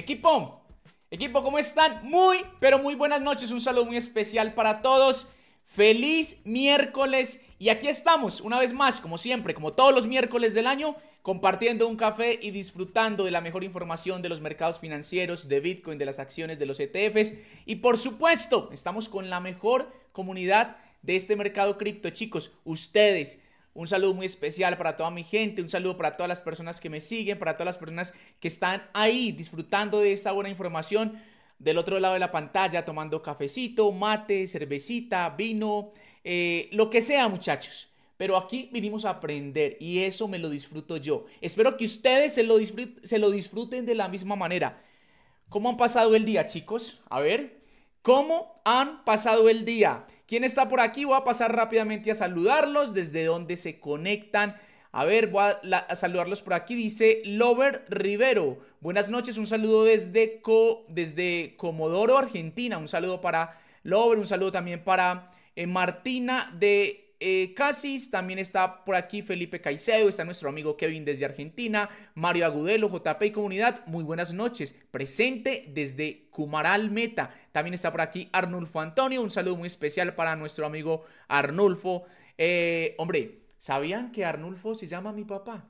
Equipo, equipo, ¿cómo están? Muy, pero muy buenas noches. Un saludo muy especial para todos. Feliz miércoles. Y aquí estamos, una vez más, como siempre, como todos los miércoles del año, compartiendo un café y disfrutando de la mejor información de los mercados financieros, de Bitcoin, de las acciones, de los ETFs. Y por supuesto, estamos con la mejor comunidad de este mercado cripto, chicos. Ustedes un saludo muy especial para toda mi gente, un saludo para todas las personas que me siguen, para todas las personas que están ahí disfrutando de esta buena información del otro lado de la pantalla, tomando cafecito, mate, cervecita, vino, eh, lo que sea muchachos. Pero aquí vinimos a aprender y eso me lo disfruto yo. Espero que ustedes se lo, se lo disfruten de la misma manera. ¿Cómo han pasado el día chicos? A ver, ¿cómo han pasado el día? ¿Quién está por aquí? Voy a pasar rápidamente a saludarlos desde donde se conectan. A ver, voy a, saludarlos por aquí. Dice Lover Rivero. Buenas noches, un saludo desde, Co, desde Comodoro, Argentina. Un saludo para Lover, un saludo también para eh, Martina de eh, Casis, también está por aquí Felipe Caicedo, está nuestro amigo Kevin desde Argentina, Mario Agudelo, JP y Comunidad, muy buenas noches, presente desde Cumaral Meta, también está por aquí Arnulfo Antonio, un saludo muy especial para nuestro amigo Arnulfo. Eh, hombre, ¿sabían que Arnulfo se llama mi papá?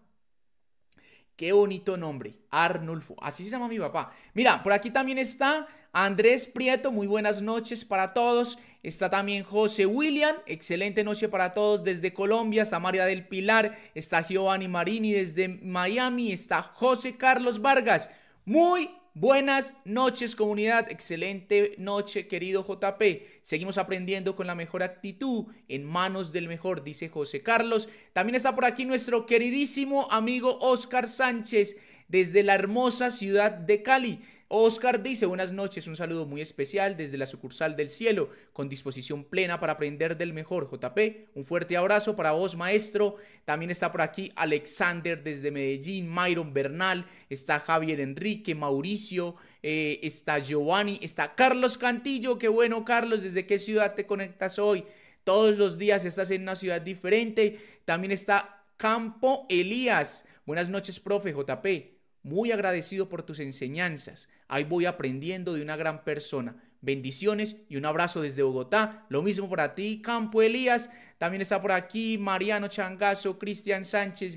Qué bonito nombre, Arnulfo. Así se llama mi papá. Mira, por aquí también está Andrés Prieto. Muy buenas noches para todos. Está también José William. Excelente noche para todos desde Colombia. Está María del Pilar. Está Giovanni Marini desde Miami. Está José Carlos Vargas. Muy Buenas noches comunidad, excelente noche querido JP. Seguimos aprendiendo con la mejor actitud, en manos del mejor, dice José Carlos. También está por aquí nuestro queridísimo amigo Oscar Sánchez desde la hermosa ciudad de Cali. Oscar dice, buenas noches, un saludo muy especial desde la sucursal del cielo, con disposición plena para aprender del mejor. JP, un fuerte abrazo para vos, maestro. También está por aquí Alexander desde Medellín, Myron Bernal, está Javier Enrique, Mauricio, eh, está Giovanni, está Carlos Cantillo. Qué bueno, Carlos, ¿desde qué ciudad te conectas hoy? Todos los días estás en una ciudad diferente. También está Campo Elías. Buenas noches, profe JP. Muy agradecido por tus enseñanzas. Ahí voy aprendiendo de una gran persona. Bendiciones y un abrazo desde Bogotá. Lo mismo para ti, Campo Elías. También está por aquí Mariano Changazo, Cristian Sánchez,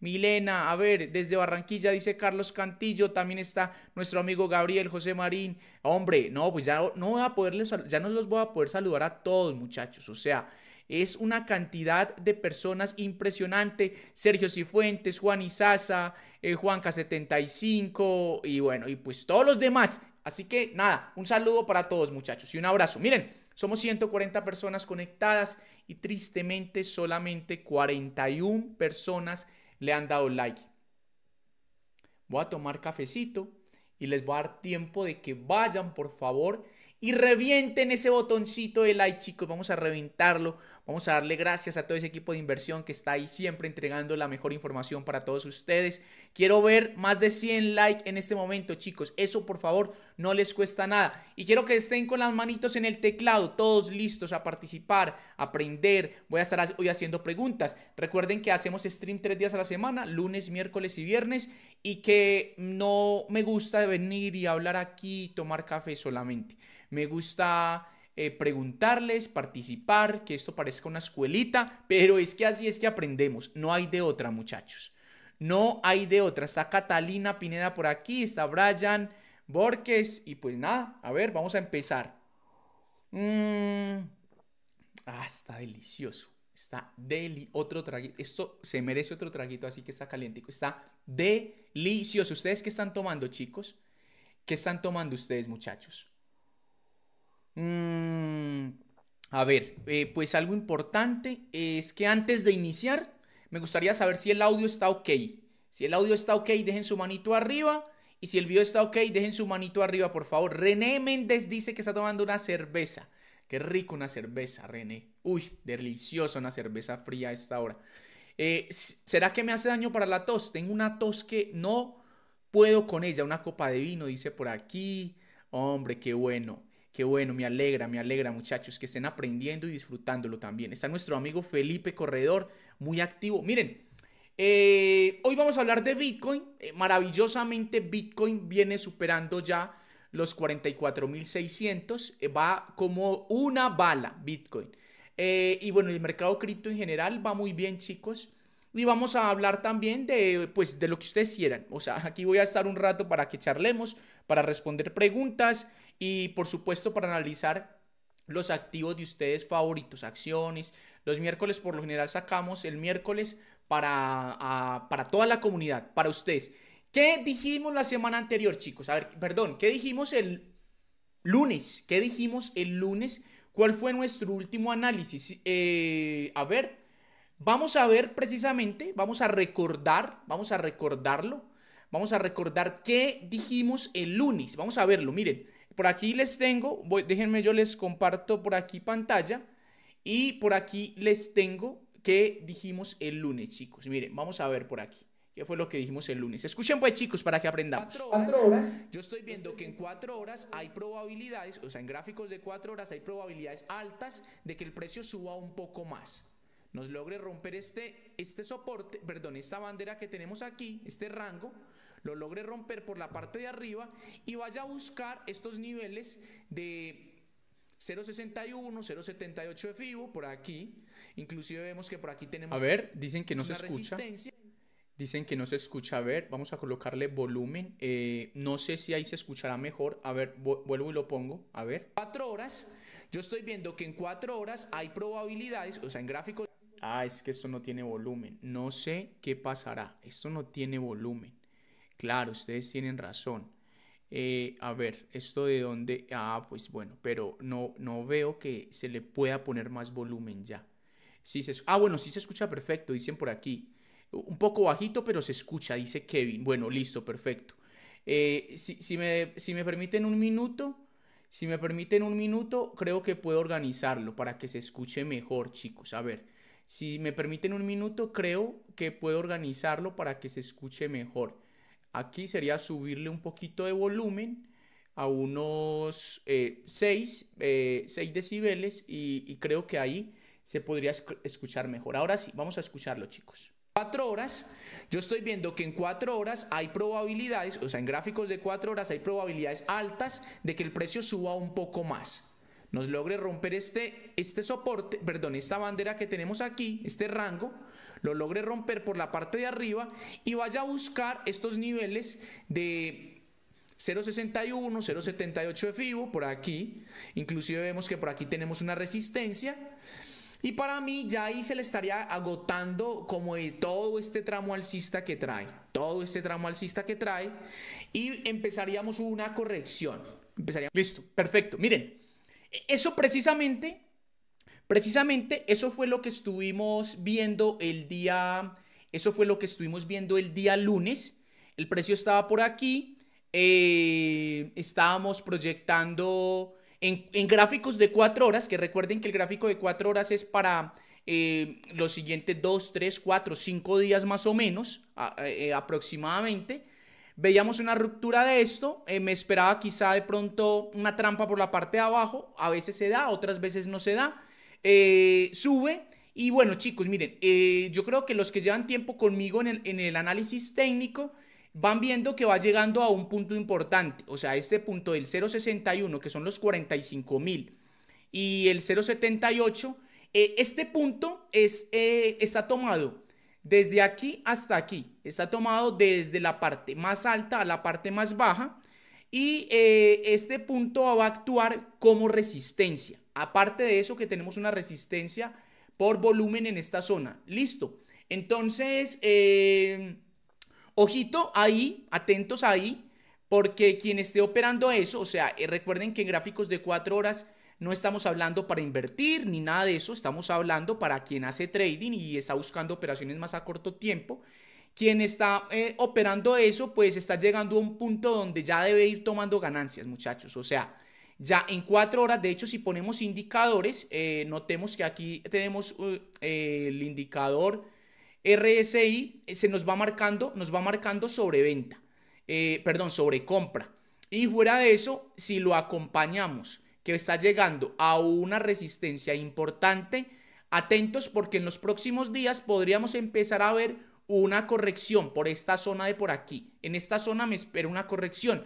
Milena. A ver, desde Barranquilla dice Carlos Cantillo. También está nuestro amigo Gabriel José Marín. Hombre, no, pues ya no voy a poderles, ya no los voy a poder saludar a todos, muchachos. O sea, es una cantidad de personas impresionante. Sergio Cifuentes, Juan Izaza, eh, Juanca75 y bueno, y pues todos los demás. Así que nada, un saludo para todos muchachos y un abrazo. Miren, somos 140 personas conectadas y tristemente solamente 41 personas le han dado like. Voy a tomar cafecito y les voy a dar tiempo de que vayan, por favor, y revienten ese botoncito de like, chicos. Vamos a reventarlo Vamos a darle gracias a todo ese equipo de inversión que está ahí siempre entregando la mejor información para todos ustedes. Quiero ver más de 100 likes en este momento, chicos. Eso, por favor, no les cuesta nada. Y quiero que estén con las manitos en el teclado, todos listos a participar, aprender. Voy a estar hoy haciendo preguntas. Recuerden que hacemos stream tres días a la semana, lunes, miércoles y viernes, y que no me gusta venir y hablar aquí y tomar café solamente. Me gusta eh, preguntarles, participar, que esto parezca una escuelita, pero es que así es que aprendemos, no hay de otra muchachos, no hay de otra, está Catalina Pineda por aquí, está Brian Borges y pues nada, a ver, vamos a empezar. Mm, ah, está delicioso. Está deli, otro traguito. Esto se merece otro traguito, así que está calientico. Está delicioso. ¿Ustedes qué están tomando, chicos? ¿Qué están tomando ustedes, muchachos? Mm, a ver, eh, pues algo importante es que antes de iniciar, me gustaría saber si el audio está ok. Si el audio está ok, dejen su manito arriba. Y si el video está ok, dejen su manito arriba, por favor. René Méndez dice que está tomando una cerveza. Qué rico una cerveza, René. Uy, deliciosa una cerveza fría a esta hora. Eh, ¿Será que me hace daño para la tos? Tengo una tos que no puedo con ella. Una copa de vino, dice por aquí. Hombre, qué bueno. Qué bueno, me alegra, me alegra muchachos, que estén aprendiendo y disfrutándolo también. Está nuestro amigo Felipe Corredor, muy activo. Miren, eh, hoy vamos a hablar de Bitcoin. Eh, maravillosamente Bitcoin viene superando ya los 44.600. Eh, va como una bala Bitcoin. y bueno, el mercado cripto en general va muy bien chicos. Y vamos a hablar también de, pues, de lo que ustedes quieran. O sea, aquí voy a estar un rato para que charlemos, para responder preguntas y por supuesto para analizar los activos de ustedes favoritos, acciones. Los miércoles por lo general sacamos el miércoles para, ah, para toda la comunidad, para ustedes. ¿Qué dijimos la semana anterior, chicos? A ver, perdón, ¿qué dijimos el lunes? ¿Qué dijimos el lunes? ¿Cuál fue nuestro último análisis? Eh, a ver, vamos a ver precisamente, vamos a recordar, vamos a recordarlo, vamos a recordar qué dijimos el lunes, vamos a verlo, miren. Por aquí les tengo, voy, déjenme yo les comparto por aquí pantalla y por aquí les tengo que dijimos el lunes, chicos. Miren, vamos a ver por aquí. ¿Qué fue lo que dijimos el lunes? Escuchen pues chicos para que aprendamos. Cuatro horas. Yo estoy viendo que en cuatro horas hay probabilidades, o sea, en gráficos de cuatro horas hay probabilidades altas de que el precio suba un poco más. Nos logre romper este, este soporte, perdón, esta bandera que tenemos aquí, este rango, lo logre romper por la parte de arriba y vaya a buscar estos niveles de 0.61, 0.78 de FIBO por aquí. Inclusive vemos que por aquí tenemos... A ver, dicen que no se escucha. Dicen que no se escucha. A ver, vamos a colocarle volumen. Eh, no sé si ahí se escuchará mejor. A ver, vuelvo y lo pongo. A ver. Cuatro horas. Yo estoy viendo que en cuatro horas hay probabilidades, o sea, en gráfico. Ah, es que esto no tiene volumen. No sé qué pasará. Esto no tiene volumen. Claro, ustedes tienen razón. Eh, a ver, esto de dónde, ah, pues bueno, pero no, no veo que se le pueda poner más volumen ya. Sí se... Ah, bueno, sí se escucha perfecto, dicen por aquí. Un poco bajito, pero se escucha, dice Kevin. Bueno, listo, perfecto. Eh, si, me, si me permiten un minuto, si me permiten un minuto, creo que puedo organizarlo para que se escuche mejor, chicos. A ver, si me permiten un minuto, creo que puedo organizarlo para que se escuche mejor. Aquí sería subirle un poquito de volumen a unos 6 eh, eh decibeles y, creo que ahí se podría escuchar mejor. Ahora sí, vamos a escucharlo chicos. 4 horas, yo estoy viendo que en 4 horas hay probabilidades, o sea, en gráficos de 4 horas hay probabilidades altas de que el precio suba un poco más. Nos logre romper este, este soporte, perdón, esta bandera que tenemos aquí, este rango, lo logre romper por la parte de arriba y vaya a buscar estos niveles de 0.61, 0.78 de FIBO por aquí. Inclusive vemos que por aquí tenemos una resistencia. Y para mí ya ahí se le estaría agotando como de todo este tramo alcista que trae, todo este tramo alcista que trae y empezaríamos una corrección. Listo, perfecto. Miren, e-, eso precisamente Precisamente eso fue lo que estuvimos viendo el día, eso fue lo que estuvimos viendo el día lunes. El precio estaba por aquí, eh, estábamos proyectando en, gráficos de 4 horas, que recuerden que el gráfico de 4 horas es para eh, los siguientes 2, 3, 4, 5 días más o menos eh, aproximadamente. Veíamos una ruptura de esto, me esperaba quizá de pronto una trampa por la parte de abajo, a veces se da, otras veces no se da. Eh, sube. Y bueno, chicos, miren, eh, yo creo que los que llevan tiempo conmigo en el, análisis técnico van viendo que va llegando a un punto importante. O sea, este punto del 0.61, que son los 45 mil, y el 0.78, eh, este punto es, está tomado desde aquí hasta aquí. Está tomado desde la parte más alta a la parte más baja. Y este punto va a actuar como resistencia. Aparte de eso que tenemos una resistencia por volumen en esta zona. Listo. Entonces, eh, ojito ahí, atentos ahí, porque quien esté operando eso, o sea, eh, recuerden que en gráficos de 4 horas no estamos hablando para invertir ni nada de eso, estamos hablando para quien hace trading y está buscando operaciones más a corto tiempo. Quien está eh, operando eso, pues está llegando a un punto donde ya debe ir tomando ganancias, muchachos. O sea, ya en cuatro horas, de hecho, si ponemos indicadores, eh, notemos que aquí tenemos uh, el indicador RSI, eh, se nos va marcando, nos va marcando sobre venta, eh, perdón, sobre compra. Y fuera de eso, si lo acompañamos, que está llegando a una resistencia importante, atentos porque en los próximos días podríamos empezar a ver una corrección por esta zona de por aquí. En esta zona me espero una corrección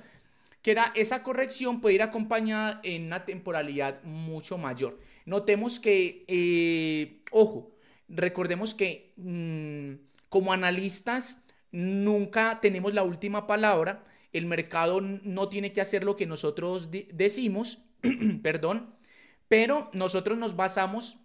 que era esa corrección puede ir acompañada en una temporalidad mucho mayor. Notemos que, eh, ojo, recordemos que mm, como analistas nunca tenemos la última palabra, el mercado no tiene que hacer lo que nosotros decimos, perdón, pero nosotros nos basamos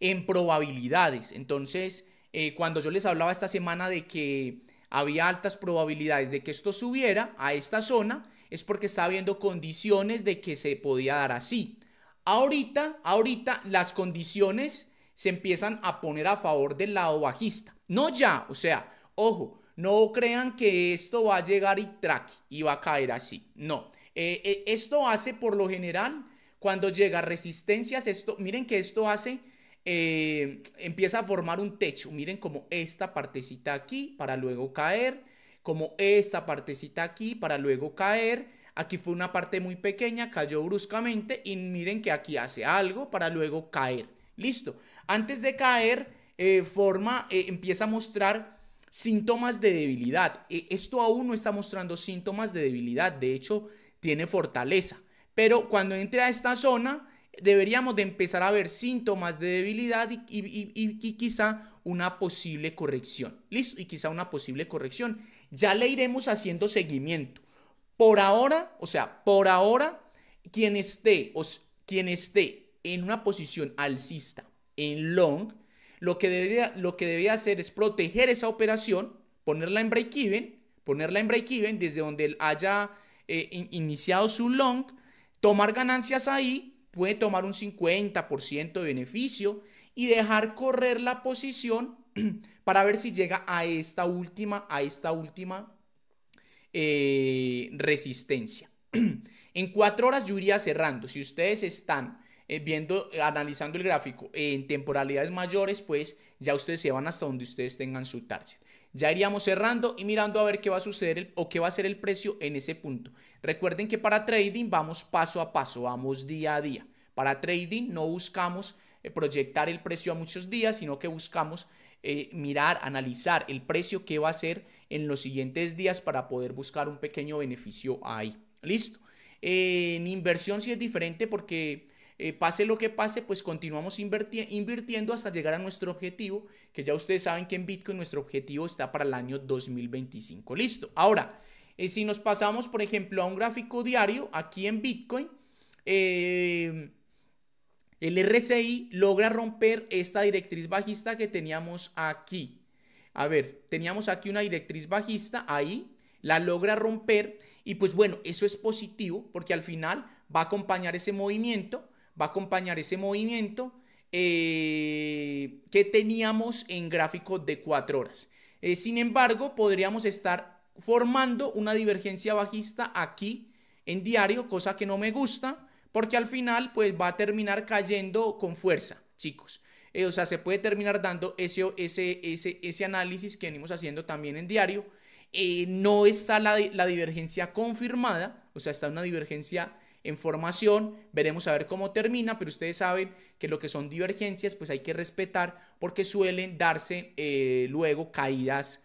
en probabilidades. Entonces, eh, cuando yo les hablaba esta semana de que había altas probabilidades de que esto subiera a esta zona, es porque está habiendo condiciones de que se podía dar así. Ahorita, ahorita las condiciones se empiezan a poner a favor del lado bajista. No ya, o sea, ojo, no crean que esto va a llegar y track y va a caer así. No, eh, eh, esto hace por lo general cuando llega resistencias, esto, miren que esto hace, eh, empieza a formar un techo, miren como esta partecita aquí para luego caer como esta partecita aquí para luego caer. Aquí fue una parte muy pequeña, cayó bruscamente y miren que aquí hace algo para luego caer. Listo. Antes de caer, eh, forma, eh, empieza a mostrar síntomas de debilidad. E, esto aún no está mostrando síntomas de debilidad, de hecho, tiene fortaleza. Pero cuando entre a esta zona, deberíamos de empezar a ver síntomas de debilidad y, y quizá una posible corrección. Listo, y quizá una posible corrección. Ya le iremos haciendo seguimiento. Por ahora, o sea, por ahora, quien esté, o quien esté en una posición alcista en long, lo que debe, lo que hacer es proteger esa operación, ponerla en break-even, ponerla en break-even desde donde él haya eh, iniciado su long, tomar ganancias ahí, puede tomar un 50% de beneficio y dejar correr la posición para ver si llega a esta última, a esta última eh, resistencia. en cuatro horas yo iría cerrando. Si ustedes están eh, viendo, eh, analizando el gráfico en temporalidades mayores, pues ya ustedes se van hasta donde ustedes tengan su target. Ya iríamos cerrando y mirando a ver qué va a suceder o qué va a ser el precio en ese punto. Recuerden que para trading vamos paso a paso, vamos día a día. Para trading no buscamos proyectar el precio a muchos días, sino que buscamos eh, mirar, analizar el precio que va a ser en los siguientes días para poder buscar un pequeño beneficio ahí. Listo. Eh, en inversión sí es diferente porque eh, pase lo que pase, pues continuamos invirtiendo hasta llegar a nuestro objetivo, que ya ustedes saben que en Bitcoin nuestro objetivo está para el año 2025. Listo. Ahora, si nos pasamos, por ejemplo, a un gráfico diario, aquí en Bitcoin, eh, el RSI logra romper esta directriz bajista que teníamos aquí. A ver, teníamos aquí una directriz bajista, ahí la logra romper y pues bueno, eso es positivo porque al final va a acompañar ese movimiento, va a acompañar ese movimiento eh, que teníamos en gráfico de 4 horas. Eh, sin embargo, podríamos estar formando una divergencia bajista aquí en diario, cosa que no me gusta porque al final pues va a terminar cayendo con fuerza, chicos. Eh, o sea, se puede terminar dando ese, ese, ese, análisis que venimos haciendo también en diario. Eh, no está la, divergencia confirmada, o sea, está una divergencia en formación, veremos a ver cómo termina, pero ustedes saben que lo que son divergencias, pues hay que respetar porque suelen darse eh, luego caídas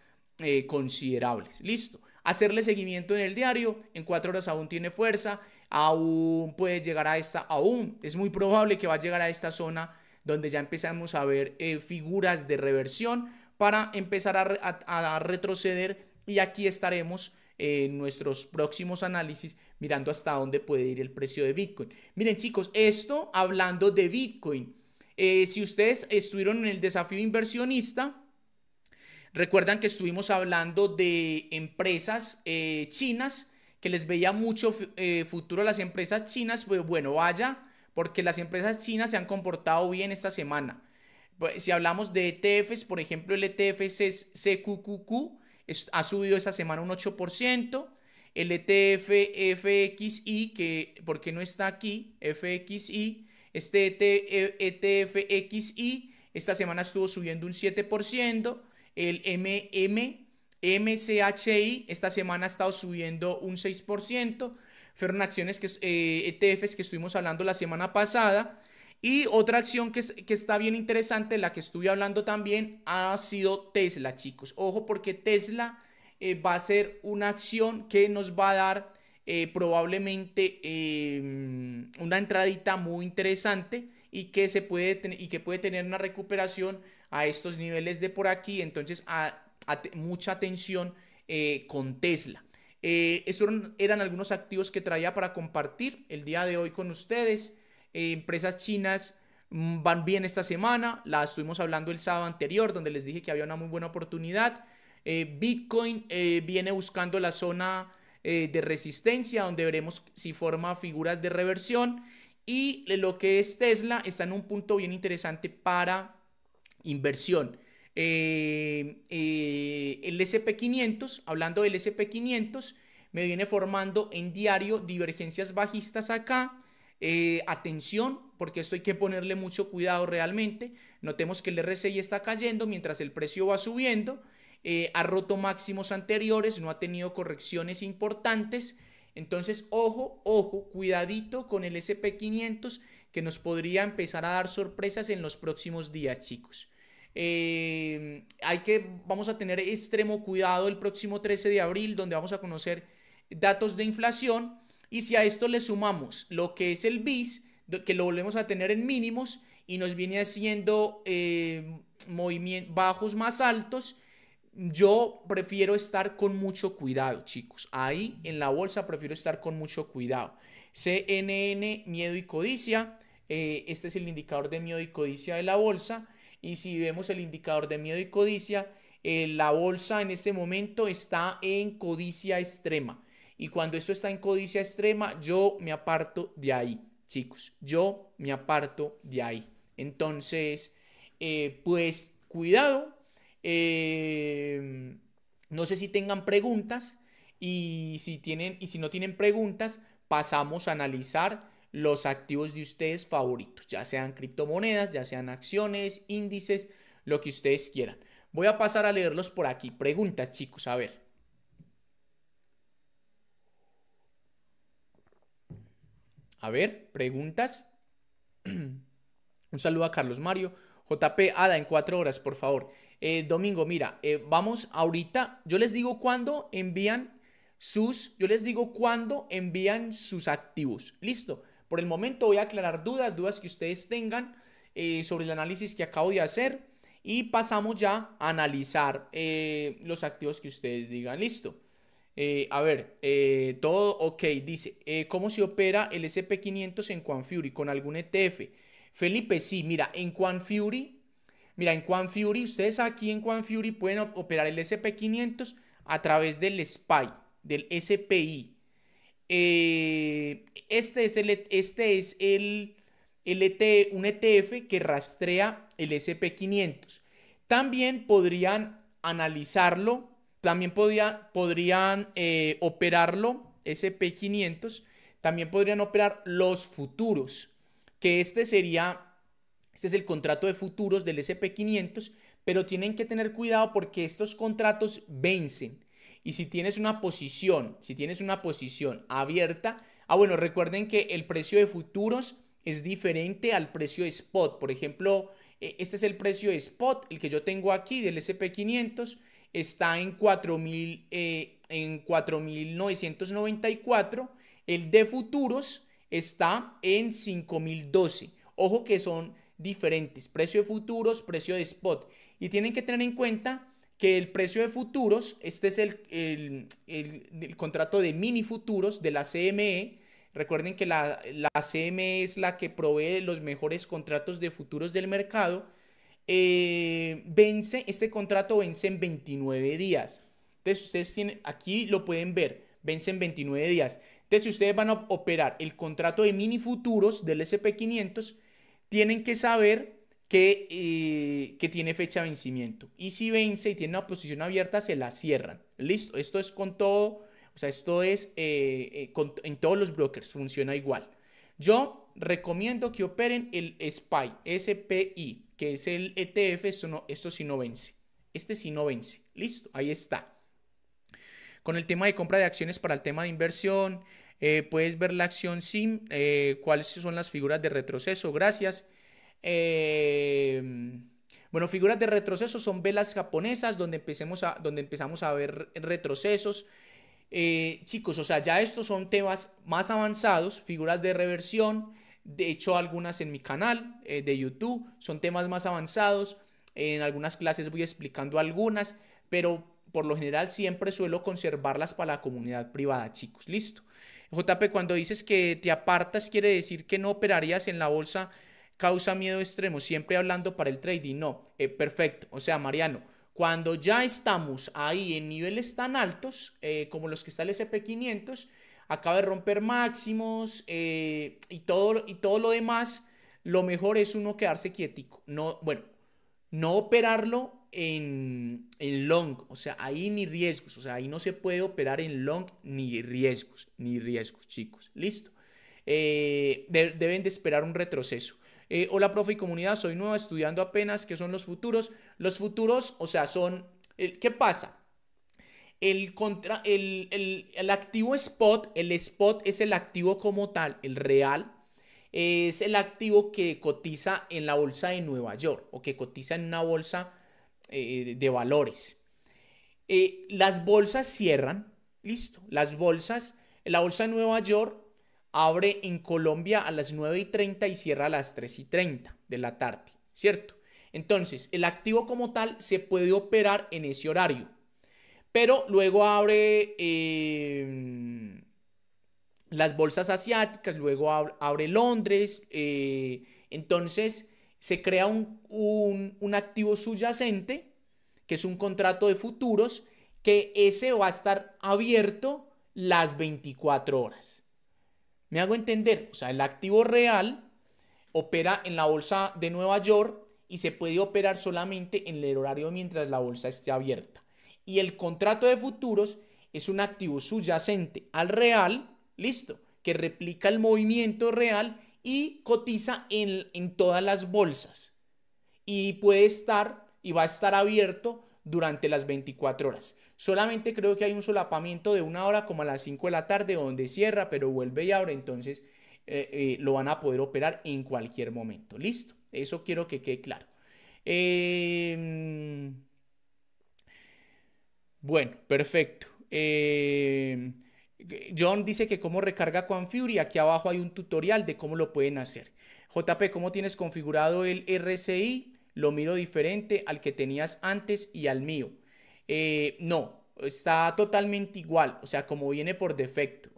considerables. Listo. Hacerle seguimiento en el diario, en cuatro horas aún tiene fuerza, aún puede llegar a esta, aún es muy probable que va a llegar a esta zona donde ya empezamos a ver eh, figuras de reversión para empezar a, retroceder y aquí estaremos en nuestros próximos análisis mirando hasta dónde puede ir el precio de Bitcoin. Miren chicos, esto hablando de Bitcoin. Eh, si ustedes estuvieron en el desafío inversionista, recuerdan que estuvimos hablando de empresas eh, chinas que les veía mucho eh, futuro a las empresas chinas, pues bueno, vaya, porque las empresas chinas se han comportado bien esta semana. Pues, si hablamos de ETFs, por ejemplo, el ETF CQQQ ha subido esta semana un 8%. El ETF FXI, que ¿por qué no está aquí? FXI, este ETF e, e XI esta semana estuvo subiendo un 7%. El MM MCHI esta semana ha estado subiendo un 6%. Fueron acciones que, ETFs eh, e que estuvimos hablando la semana pasada. Y otra acción que, está bien interesante, la que estuve hablando también, ha sido Tesla, chicos. Ojo porque Tesla eh, va a ser una acción que nos va a dar eh, probablemente em, una entradita muy interesante y que, se puede y que puede tener una recuperación a estos niveles de por aquí. Entonces, a, mucha atención eh, con Tesla. Eh, estos eran, algunos activos que traía para compartir el día de hoy con ustedes. Eh, empresas chinas mm, van bien esta semana, La estuvimos hablando el sábado anterior, donde les dije que había una muy buena oportunidad. Bitcoin viene buscando la zona de resistencia, donde veremos si forma figuras de reversión. Y lo que es Tesla está en un punto bien interesante para inversión. Eh, eh, el SP500, hablando del SP500, me viene formando en diario divergencias bajistas acá. Eh, atención, porque esto hay que ponerle mucho cuidado realmente. Notemos que el RSI está cayendo mientras el precio va subiendo. ha roto máximos anteriores, no ha tenido correcciones importantes. Entonces, ojo, ojo, cuidadito con el SP500 que nos podría empezar a dar sorpresas en los próximos días, chicos. Eh, hay que, vamos a tener extremo cuidado el próximo 13 de abril, donde vamos a conocer datos de inflación. Y si a esto le sumamos lo que es el BIS, que lo volvemos a tener en mínimos y nos viene haciendo eh, bajos más altos, yo prefiero estar con mucho cuidado, chicos. Ahí en la bolsa prefiero estar con mucho cuidado. CNN, miedo y codicia. Eh, este es el indicador de miedo y codicia de la bolsa. Y si vemos el indicador de miedo y codicia, eh, la bolsa en este momento está en codicia extrema. Y cuando esto está en codicia extrema, yo me aparto de ahí, chicos. Yo me aparto de ahí. Entonces, eh, pues cuidado. Eh, no sé si tengan preguntas y si, tienen, y si no tienen preguntas, pasamos a analizar los activos de ustedes favoritos, ya sean criptomonedas, ya sean acciones, índices, lo que ustedes quieran. Voy a pasar a leerlos por aquí. Preguntas, chicos, a ver. A ver, preguntas. Un saludo a Carlos Mario. JP, Ada, en cuatro horas, por favor. Eh, domingo, mira, eh, vamos ahorita. Yo les digo cuándo envían sus, yo les digo cuándo envían sus activos. Listo. Por el momento voy a aclarar dudas, dudas que ustedes tengan eh, sobre el análisis que acabo de hacer y pasamos ya a analizar eh, los activos que ustedes digan. Listo. Eh, a ver, todo ok, dice, ¿cómo se opera el SP500 en Quanfury con algún ETF? Felipe, sí, mira, en Quanfury, mira, en Quanfury, ustedes aquí en Quanfury pueden operar el SP500 a través del SPY, del SPI, eh, este es, el, e este es el, e un ETF que rastrea el SP500. También podrían analizarlo, también podrían eh, operarlo, SP500, también podrían operar los futuros, que este sería, este es el contrato de futuros del SP500, pero tienen que tener cuidado porque estos contratos vencen y si tienes una posición, si tienes una posición abierta, ah bueno, recuerden que el precio de futuros es diferente al precio de spot. Por ejemplo, e, este es el precio de spot, el que yo tengo aquí del SP500 está en 4000 eh, en 4994, el de futuros está en 5012. Ojo que son diferentes, precio de futuros, precio de spot y tienen que tener en cuenta que el precio de futuros, este es el, el, el, contrato de mini futuros de la CME. Recuerden que la, la CME es la que provee los mejores contratos de futuros del mercado. Eh, vence, este contrato vence en 29 días. Entonces ustedes tienen, aquí lo pueden ver, vence en 29 días. Entonces si ustedes van a operar el contrato de mini futuros del SP500, tienen que saber eh, que, tiene fecha de vencimiento. Y si vence y tiene una posición abierta, se la cierran. Listo, esto es con todo, o sea, esto es eh, eh, en todos los brokers, funciona igual. Yo recomiendo que operen el SPY, SPI, que es el ETF, esto, esto sí no vence. Este sí no vence. Listo, ahí está. Con el tema de compra de acciones para el tema de inversión, puedes ver la acción SIM, cuáles son las figuras de retroceso. Gracias. Em, bueno, figuras de retroceso son velas japonesas donde, a, donde empezamos a ver retrocesos. Eh, chicos, o sea, ya estos son temas más avanzados, figuras de reversión. De hecho, algunas en mi canal eh, de YouTube son temas más avanzados. En algunas clases voy explicando algunas, pero por lo general siempre suelo conservarlas para la comunidad privada, chicos. Listo. JP, cuando dices que te apartas, quiere decir que no operarías en la bolsa causa miedo extremo, siempre hablando para el trading. No, eh, perfecto. O sea, Mariano, cuando ya estamos ahí en niveles tan altos eh, como los que está el SP500, acaba de romper máximos eh, y, todo, y todo lo demás, lo mejor es uno quedarse quietico. No, bueno, no operarlo en, long, o sea, ahí ni riesgos, o sea, ahí no se puede operar en long ni riesgos, ni riesgos, chicos, listo. deben de esperar un retroceso. Eh, hola, profe y comunidad, soy nueva estudiando apenas, ¿qué son los futuros? Los futuros, o sea, son... ¿Qué pasa? El, contra, el, activo spot, el spot es el activo como tal, el real, es el activo que cotiza en la bolsa de Nueva York o que cotiza en una bolsa eh, de valores. Eh, las bolsas cierran, listo, las bolsas, la bolsa de Nueva York abre en Colombia a las 9 y 30 y cierra a las 3 y 30 de la tarde, ¿cierto? Entonces, el activo como tal se puede operar en ese horario, pero luego abre em, las bolsas asiáticas, luego abre, Londres, eh, entonces se crea un, un activo subyacente, que es un contrato de futuros, que ese va a estar abierto las 24 horas. Me hago entender, o sea, el activo real opera en la bolsa de Nueva York y se puede operar solamente en el horario mientras la bolsa esté abierta. Y el contrato de futuros es un activo subyacente al real, listo, que replica el movimiento real y cotiza en, en todas las bolsas. Y puede estar y va a estar abierto durante las 24 horas. Solamente creo que hay un solapamiento de una hora como a las 5 de la tarde donde cierra, pero vuelve y abre, entonces eh, eh, lo van a poder operar en cualquier momento. Listo, eso quiero que quede claro. Em, bueno, perfecto. Em, John dice que cómo recarga Quan Aquí abajo hay un tutorial de cómo lo pueden hacer. JP, ¿cómo tienes configurado el RCI? lo miro diferente al que tenías antes y al mío. Eh, no, está totalmente igual, o sea, como viene por defecto.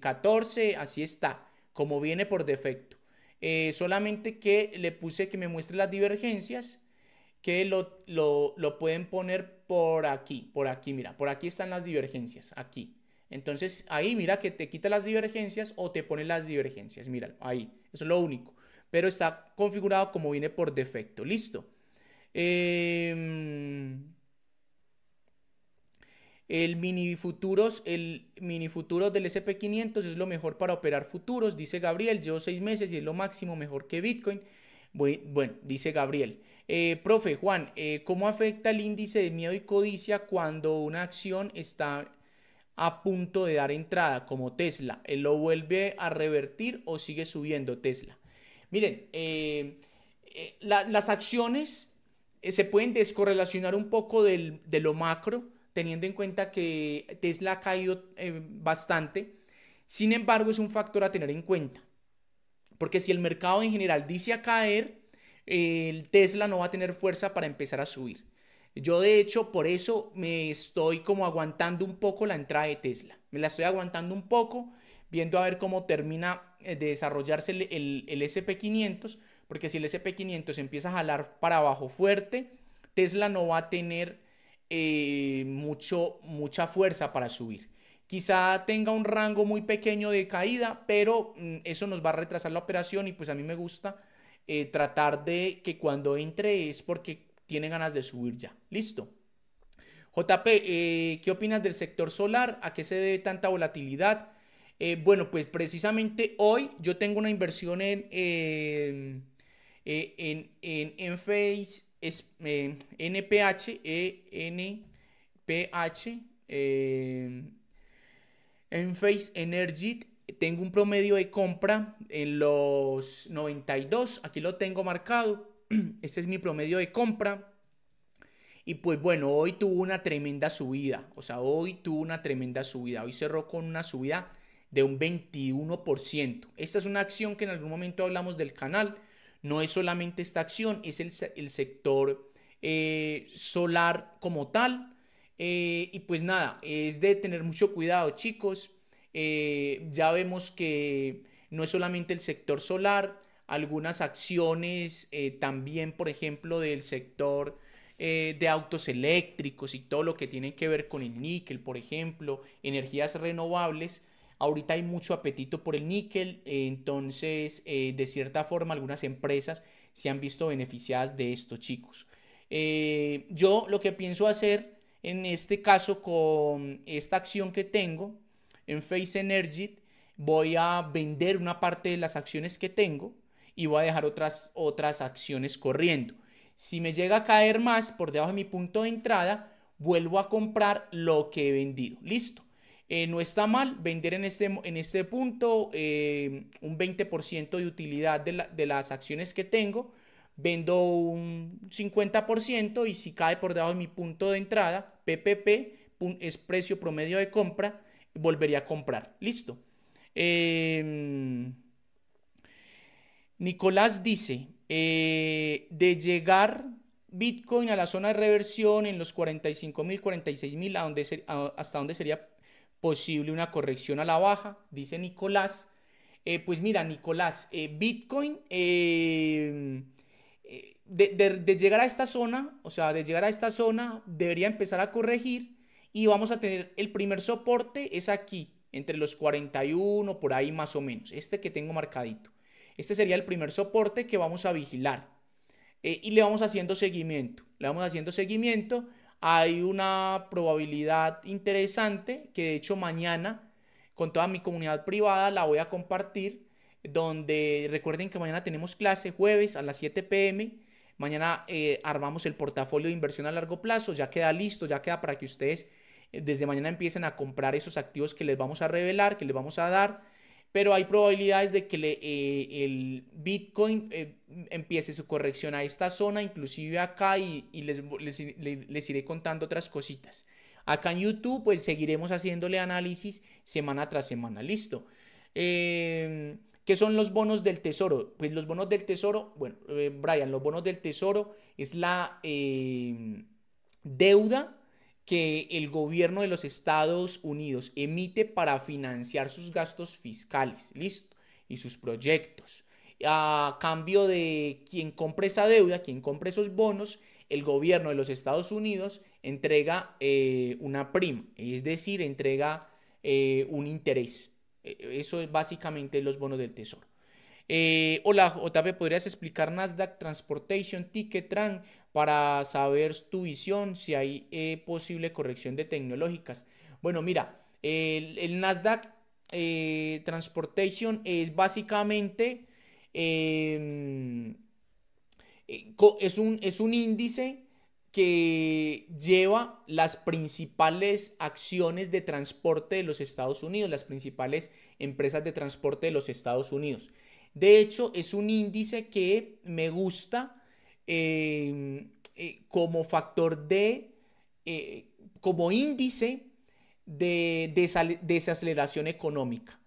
14, eh, así está, como viene por defecto. Eh, solamente que le puse que me muestre las divergencias, que lo, lo, lo pueden poner por aquí, por aquí, mira, por aquí están las divergencias, aquí. Entonces ahí mira que te quita las divergencias o te pone las divergencias, mira ahí, eso es lo único pero está configurado como viene por defecto. Listo. Em, el mini futuros, el mini futuros del SP500 es lo mejor para operar futuros, dice Gabriel. Llevo seis meses y es lo máximo mejor que Bitcoin. Bueno, dice Gabriel. Eh, profe Juan, eh, ¿cómo afecta el índice de miedo y codicia cuando una acción está a punto de dar entrada, como Tesla? ¿El lo vuelve a revertir o sigue subiendo Tesla? Miren, eh, eh, las acciones eh, se pueden descorrelacionar un poco de lo macro, teniendo en cuenta que Tesla ha caído bastante. Sin embargo, es un factor a tener en cuenta. Porque si el mercado en general dice a caer, el Tesla no va a tener fuerza para empezar a subir. Yo de hecho por eso me estoy como aguantando un poco la entrada de Tesla. Me la estoy aguantando un poco viendo a ver cómo termina eh, de desarrollarse el, SP500, porque si el SP500 empieza a jalar para abajo fuerte, Tesla no va a tener eh, mucho, mucha fuerza para subir. Quizá tenga un rango muy pequeño de caída, pero mm, eso nos va a retrasar la operación y pues a mí me gusta eh, tratar de que cuando entre es porque tiene ganas de subir ya. Listo. JP, ¿qué opinas del sector solar? ¿A qué se debe tanta volatilidad? Eh, bueno, pues precisamente hoy yo tengo una inversión en, en, eh, en, en, Face, NPH, e NPH, eh, en Face Energy. Tengo un promedio de compra en los 92, aquí lo tengo marcado. Este es mi promedio de compra. Y pues bueno, hoy tuvo una tremenda subida. O sea, hoy tuvo una tremenda subida. Hoy cerró con una subida de un 21%. Esta es una acción que en algún momento hablamos del canal. No es solamente esta acción, es el, sector eh, solar como tal. Eh, y pues nada, es de tener mucho cuidado, chicos. Eh, ya vemos que no es solamente el sector solar, algunas acciones también, por ejemplo, del sector de autos eléctricos y todo lo que tiene que ver con el níquel, por ejemplo, energías renovables, Ahorita hay mucho apetito por el níquel, entonces eh, de cierta forma algunas empresas se han visto beneficiadas de esto, chicos. Eh, yo lo que pienso hacer en este caso con esta acción que tengo en Face Energy, voy a vender una parte de las acciones que tengo y voy a dejar otras, otras acciones corriendo. Si me llega a caer más por debajo de mi punto de entrada, vuelvo a comprar lo que he vendido. Listo. Eh, no está mal vender en este, en este punto eh, un 20% de utilidad de, las acciones que tengo. Vendo un 50% y si cae por debajo de mi punto de entrada, PPP, es precio promedio de compra, volvería a comprar. Listo. Em, Nicolás dice, eh, de llegar Bitcoin a la zona de reversión en los 45 mil, 46 mil, hasta donde sería posible una corrección a la baja, dice Nicolás. Eh, pues mira, Nicolás, eh, Bitcoin, eh, de, de, llegar a esta zona, o sea, de llegar a esta zona, debería empezar a corregir y vamos a tener el primer soporte, es aquí, entre los 41, por ahí más o menos, este que tengo marcadito. Este sería el primer soporte que vamos a vigilar y le vamos haciendo seguimiento, le vamos haciendo seguimiento hay una probabilidad interesante que de hecho mañana con toda mi comunidad privada la voy a compartir, donde recuerden que mañana tenemos clase jueves a las 7 pm. Mañana eh, armamos el portafolio de inversión a largo plazo, ya queda listo, ya queda para que ustedes eh, desde mañana empiecen a comprar esos activos que les vamos a revelar, que les vamos a dar pero hay probabilidades de que eh, el Bitcoin eh, empiece su corrección a esta zona, inclusive acá, y, les, iré contando otras cositas. Acá en YouTube, pues seguiremos haciéndole análisis semana tras semana. Listo. Em, ¿Qué son los bonos del tesoro? Pues los bonos del tesoro, bueno, eh, Brian, los bonos del tesoro es la em, deuda que el gobierno de los Estados Unidos emite para financiar sus gastos fiscales, listo, y sus proyectos. A cambio de quien compre esa deuda, quien compre esos bonos, el gobierno de los Estados Unidos entrega eh, una prima, es decir, entrega eh, un interés. E, eso es básicamente los bonos del tesoro. Eh, hola, Otavio, ¿podrías explicar Nasdaq Transportation, Ticket Tran, para saber tu visión, si hay eh, posible corrección de tecnológicas. Bueno, mira, el, Nasdaq eh, Transportation es básicamente, em, eh, es, un, es un índice que lleva las principales acciones de transporte de los Estados Unidos, las principales empresas de transporte de los Estados Unidos. De hecho, es un índice que me gusta Em, eh, como factor de, eh, como índice de, desaceleración económica.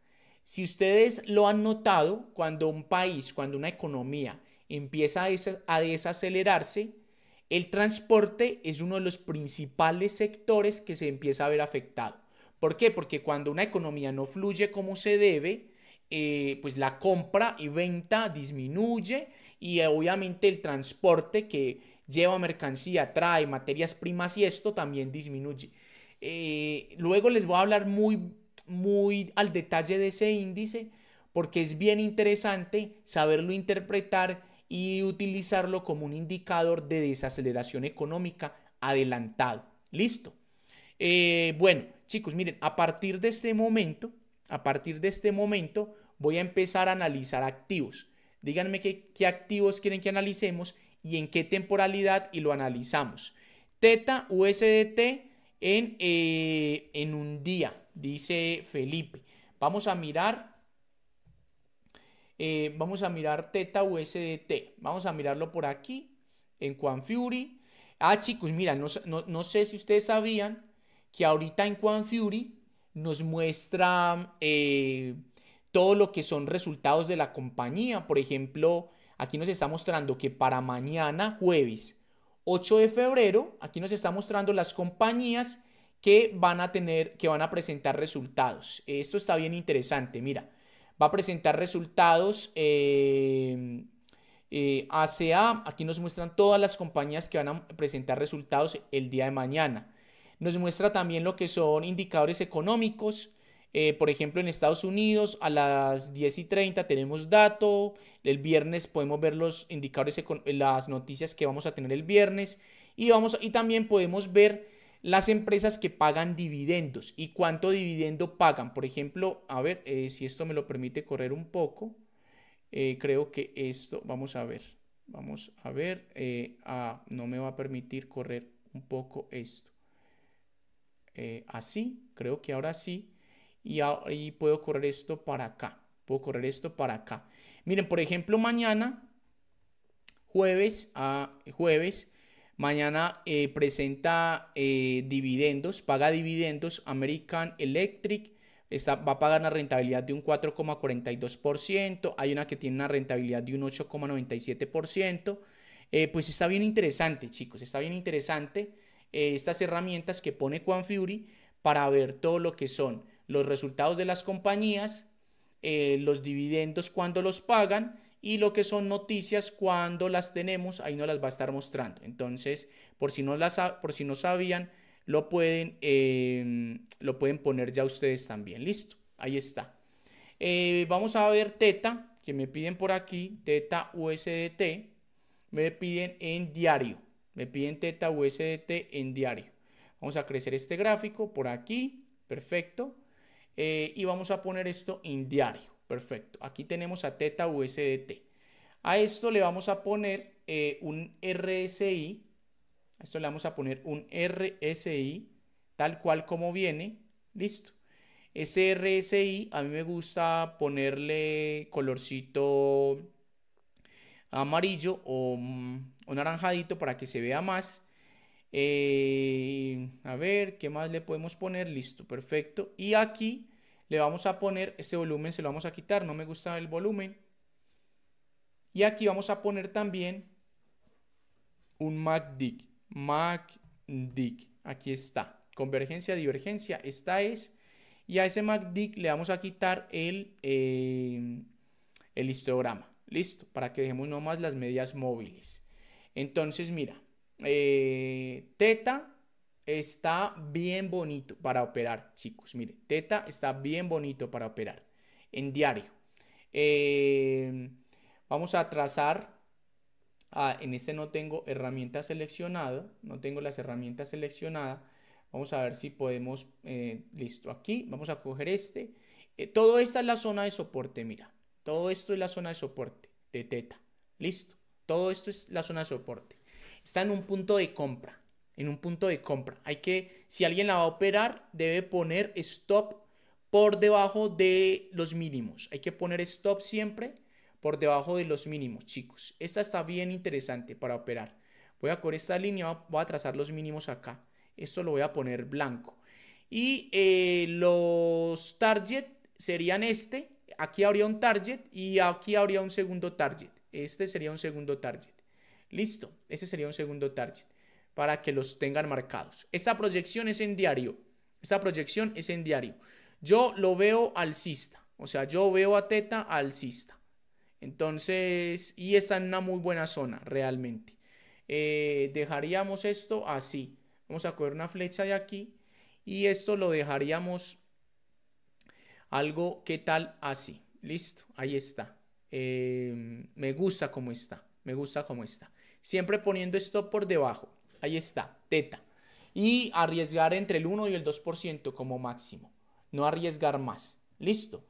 Si ustedes lo han notado, cuando un país, cuando una economía empieza a, desacelerarse, el transporte es uno de los principales sectores que se empieza a ver afectado. ¿Por qué? Porque cuando una economía no fluye como se debe, eh, pues la compra y venta disminuye y eh, obviamente el transporte que lleva mercancía, trae materias primas y esto también disminuye. Eh, luego les voy a hablar muy, muy al detalle de ese índice porque es bien interesante saberlo interpretar y utilizarlo como un indicador de desaceleración económica adelantado. Listo. Eh, bueno, chicos, miren, a partir de este momento, a partir de este momento voy a empezar a analizar activos díganme qué, activos quieren que analicemos y en qué temporalidad y lo analizamos. Teta USDT en, eh, en un día, dice Felipe. Vamos a mirar. Eh, vamos a mirar Teta USDT. Vamos a mirarlo por aquí. En Quan Fury. Ah, chicos, mira, no, no, sé si ustedes sabían que ahorita en Quan Fury nos muestra eh, todo lo que son resultados de la compañía. Por ejemplo, aquí nos está mostrando que para mañana, jueves 8 de febrero, aquí nos está mostrando las compañías que van a tener, que van a presentar resultados. Esto está bien interesante, mira, va a presentar resultados ACA, eh, eh, aquí nos muestran todas las compañías que van a presentar resultados el día de mañana. Nos muestra también lo que son indicadores económicos, eh, por ejemplo, en Estados Unidos a las 10 y 30 tenemos dato. El viernes podemos ver los indicadores, las noticias que vamos a tener el viernes. Y, vamos, y también podemos ver las empresas que pagan dividendos y cuánto dividendo pagan. Por ejemplo, a ver eh, si esto me lo permite correr un poco. Eh, creo que esto, vamos a ver, vamos a ver. Ah, no me va a permitir correr un poco esto. así, creo que ahora sí y, ahí puedo correr esto para acá. Puedo correr esto para acá. Miren, por ejemplo, mañana, jueves, jueves, mañana eh, presenta eh, dividendos, paga dividendos American Electric. va a pagar una rentabilidad de un 4,42%. Hay una que tiene una rentabilidad de un 8,97%. Eh, pues está bien interesante, chicos. Está bien interesante estas herramientas que pone Juan para ver todo lo que son los resultados de las compañías, eh, los dividendos cuando los pagan y lo que son noticias cuando las tenemos, ahí nos las va a estar mostrando. Entonces, por si no, las, por si no sabían, lo pueden, em, lo pueden poner ya ustedes también. Listo, ahí está. Eh, vamos a ver Teta, que me piden por aquí, Teta USDT, me piden en diario, me piden Teta USDT en diario. Vamos a crecer este gráfico por aquí, perfecto. Eh, y vamos a poner esto en diario. Perfecto. Aquí tenemos a teta USDT. Eh, a esto le vamos a poner un RSI. A esto le vamos a poner un RSI tal cual como viene. Listo. Ese RSI a mí me gusta ponerle colorcito amarillo o, mm, o naranjadito para que se vea más. Eh, a ver, ¿qué más le podemos poner? Listo, perfecto. Y aquí le vamos a poner ese volumen, se lo vamos a quitar, no me gusta el volumen. Y aquí vamos a poner también un MACDIC. MACDIC, aquí está. Convergencia, divergencia, esta es. Y a ese MACDIC le vamos a quitar el, eh, el histograma. Listo, para que dejemos nomás las medias móviles. Entonces, mira, eh, teta está bien bonito para operar, chicos. miren, Teta está bien bonito para operar en diario. Em, vamos a trazar. Ah, en este no tengo herramienta seleccionada. No tengo las herramientas seleccionadas. Vamos a ver si podemos. Eh, listo, aquí vamos a coger este. Eh, todo esta es la zona de soporte. Mira, todo esto es la zona de soporte de Teta. Listo, todo esto es la zona de soporte está en un punto de compra. En un punto de compra. Hay que, si alguien la va a operar, debe poner stop por debajo de los mínimos. Hay que poner stop siempre por debajo de los mínimos, chicos. Esta está bien interesante para operar. Voy a correr esta línea, voy a trazar los mínimos acá. Esto lo voy a poner blanco. Y eh, los target serían este. Aquí habría un target y aquí habría un segundo target. Este sería un segundo target. Listo, ese sería un segundo target para que los tengan marcados. Esta proyección es en diario. Esta proyección es en diario. Yo lo veo alcista, o sea, yo veo a Teta alcista. Entonces, y está en una muy buena zona, realmente. Eh, dejaríamos esto así. Vamos a coger una flecha de aquí y esto lo dejaríamos algo que tal así. Listo, ahí está. Eh, me gusta cómo está, me gusta cómo está siempre poniendo esto por debajo. Ahí está, teta. Y arriesgar entre el 1 y el 2% como máximo. No arriesgar más. Listo.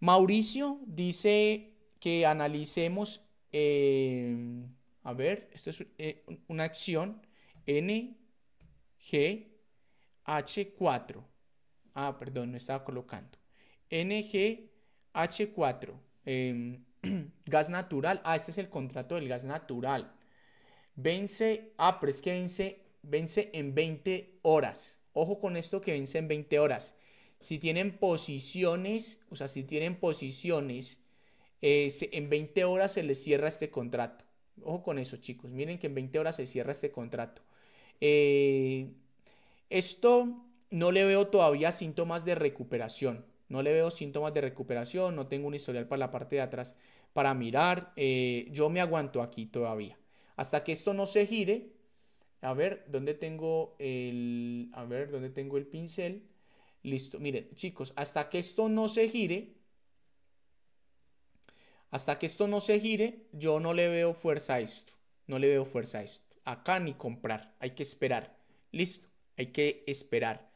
Mauricio dice que analicemos, eh, a ver, esta es eh, una acción NGH4. Ah, perdón, no estaba colocando. NGH4, em, gas natural. Ah, este es el contrato del gas natural. Vence, ah, pero es que vence, vence en 20 horas. Ojo con esto que vence en 20 horas. Si tienen posiciones, o sea, si tienen posiciones, eh, en 20 horas se les cierra este contrato. Ojo con eso, chicos. Miren que en 20 horas se cierra este contrato. Eh, esto no le veo todavía síntomas de recuperación. No le veo síntomas de recuperación. No tengo un historial para la parte de atrás para mirar. Eh, yo me aguanto aquí todavía. Hasta que esto no se gire, a ver, ¿dónde tengo el, a ver, ¿dónde tengo el pincel? Listo, miren, chicos, hasta que esto no se gire, hasta que esto no se gire, yo no le veo fuerza a esto. No le veo fuerza a esto. Acá ni comprar, hay que esperar. Listo, hay que esperar.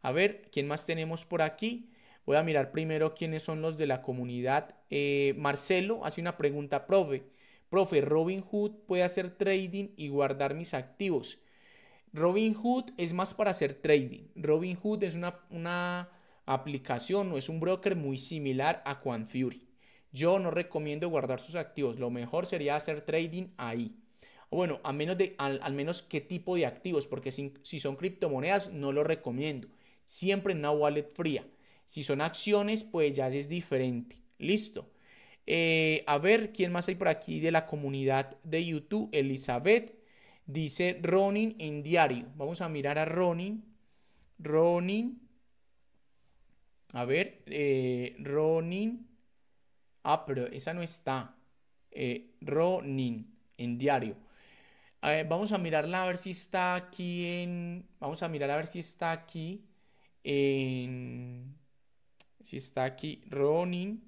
A ver, ¿quién más tenemos por aquí? Voy a mirar primero quiénes son los de la comunidad. Eh, Marcelo hace una pregunta, prove. Profe, Robinhood puede hacer trading y guardar mis activos. Robinhood es más para hacer trading. Robinhood es una, aplicación o es un broker muy similar a QuantFury. Yo no recomiendo guardar sus activos. Lo mejor sería hacer trading ahí. Bueno, a menos de, al, menos qué tipo de activos, porque si, si, son criptomonedas no lo recomiendo. Siempre en una wallet fría. Si son acciones, pues ya es diferente. Listo. Eh, a ver, ¿quién más hay por aquí de la comunidad de YouTube? Elizabeth dice Ronin en diario. Vamos a mirar a Ronin. Ronin. A ver, eh, Ronin. Ah, pero esa no está. Eh, Ronin en diario. vamos a mirarla a ver si está aquí en. Vamos a mirar a ver si está aquí en. Si está aquí Ronin.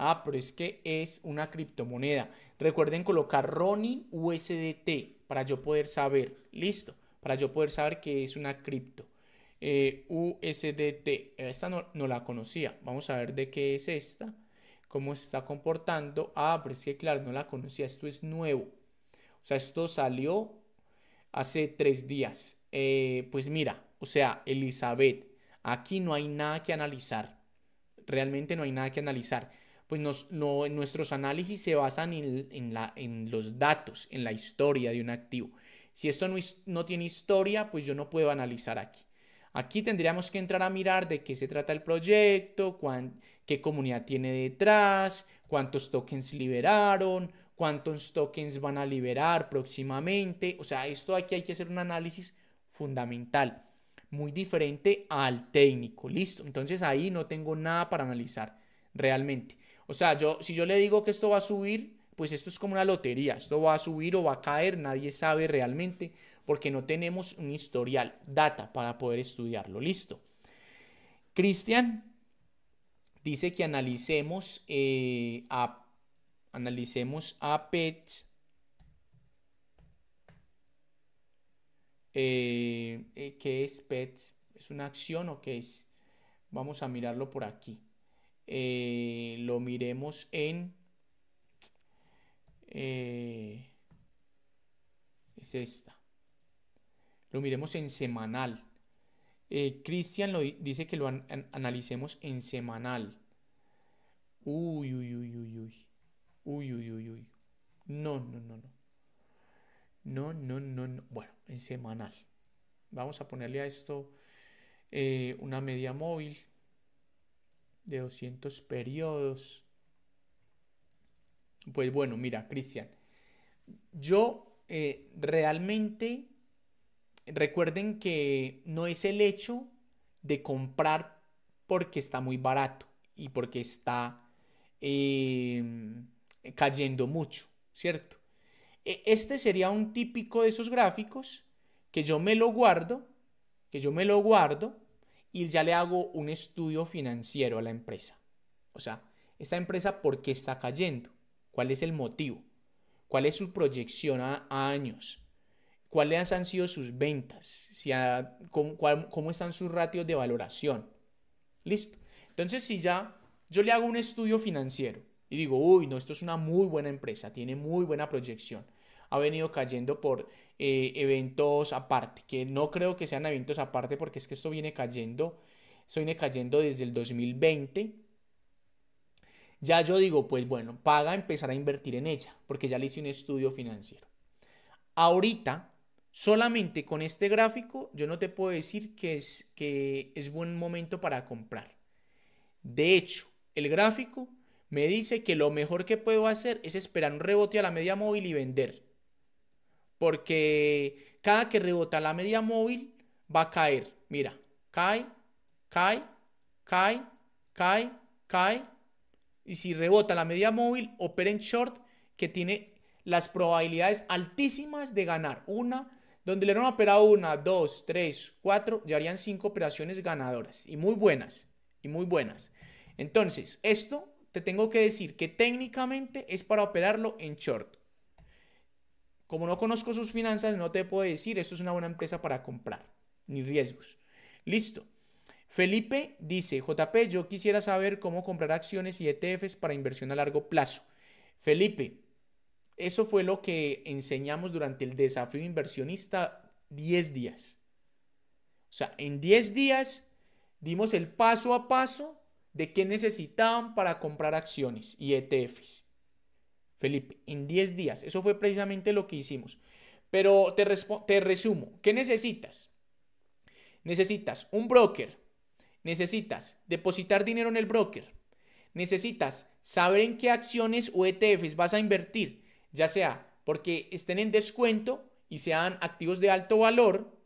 Ah, pero es que es una criptomoneda. Recuerden colocar Ronin USDT para yo poder saber. Listo. Para yo poder saber que es una cripto. Eh, USDT. Esta no, la conocía. Vamos a ver de qué es esta. Cómo se está comportando. Ah, pero es que claro, no la conocía. Esto es nuevo. O sea, esto salió hace tres días. Eh, pues mira, o sea, Elizabeth, aquí no hay nada que analizar. Realmente no hay nada que analizar pues nuestros análisis se basan en, los datos, en la historia de un activo. Si esto no, tiene historia, pues yo no puedo analizar aquí. Aquí tendríamos que entrar a mirar de qué se trata el proyecto, qué comunidad tiene detrás, cuántos tokens liberaron, cuántos tokens van a liberar próximamente. O sea, esto aquí hay que hacer un análisis fundamental, muy diferente al técnico. Listo, entonces ahí no tengo nada para analizar realmente. O sea, yo, si yo le digo que esto va a subir, pues esto es como una lotería. Esto va a subir o va a caer, nadie sabe realmente, porque no tenemos un historial, data para poder estudiarlo. Listo. Cristian dice que analicemos eh, a analicemos a eh, eh, ¿Qué es PET? ¿Es una acción o qué es? Vamos a mirarlo por aquí. Eh, lo miremos en... Eh, es esta. Lo miremos en semanal. Eh, Cristian dice que lo analicemos en semanal. Uy, uy, uy, uy, uy. Uy, uy, uy, No, no, no, no. No, no, no, Bueno, en semanal. Vamos a ponerle a esto eh, una media móvil de 200 periodos. Pues bueno, mira, Cristian, yo eh, realmente, recuerden que no es el hecho de comprar porque está muy barato y porque está eh, cayendo mucho, ¿cierto? E, este sería un típico de esos gráficos que yo me lo guardo, que yo me lo guardo y ya le hago un estudio financiero a la empresa. O sea, esta empresa por qué está cayendo, cuál es el motivo, cuál es su proyección a, años, cuáles han sido sus ventas, si cómo, cómo están sus ratios de valoración. Listo. Entonces, si ya yo le hago un estudio financiero y digo, uy, no, esto es una muy buena empresa, tiene muy buena proyección ha venido cayendo por eh, eventos aparte, que no creo que sean eventos aparte porque es que esto viene cayendo, esto viene cayendo desde el 2020. Ya yo digo, pues bueno, paga empezar a invertir en ella, porque ya le hice un estudio financiero. Ahorita, solamente con este gráfico, yo no te puedo decir que es, que es buen momento para comprar. De hecho, el gráfico me dice que lo mejor que puedo hacer es esperar un rebote a la media móvil y vender porque cada que rebota la media móvil va a caer. Mira, cae, cae, cae, cae, cae. Y si rebota la media móvil, opera en short que tiene las probabilidades altísimas de ganar una, donde le han operado una, dos, tres, cuatro, ya harían cinco operaciones ganadoras y muy buenas, y muy buenas. Entonces, esto te tengo que decir que técnicamente es para operarlo en short. Como no conozco sus finanzas, no te puedo decir, esto es una buena empresa para comprar, ni riesgos. Listo. Felipe dice, JP, yo quisiera saber cómo comprar acciones y ETFs para inversión a largo plazo. Felipe, eso fue lo que enseñamos durante el desafío inversionista 10 días. O sea, en 10 días dimos el paso a paso de qué necesitaban para comprar acciones y ETFs. Felipe, en 10 días. Eso fue precisamente lo que hicimos. Pero te, resumo, ¿qué necesitas? Necesitas un broker, necesitas depositar dinero en el broker, necesitas saber en qué acciones o ETFs vas a invertir, ya sea porque estén en descuento y sean activos de alto valor,